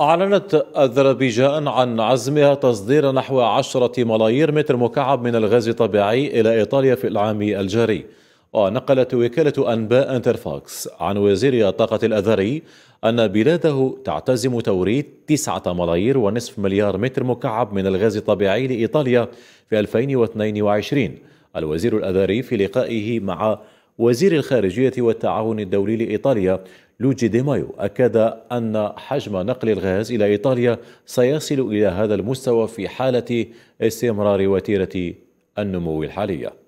أعلنت أذربيجان عن عزمها تصدير نحو عشرة ملايير متر مكعب من الغاز الطبيعي إلى إيطاليا في العام الجاري ونقلت وكالة أنباء أنترفاكس عن وزير الطاقة الأذري أن بلاده تعتزم توريد تسعة ملايير ونصف مليار متر مكعب من الغاز الطبيعي لإيطاليا في 2022 الوزير الأذري في لقائه مع وزير الخارجية والتعاون الدولي لإيطاليا لوجي دي مايو أكد أن حجم نقل الغاز إلى إيطاليا سيصل إلى هذا المستوى في حالة استمرار وتيرة النمو الحاليه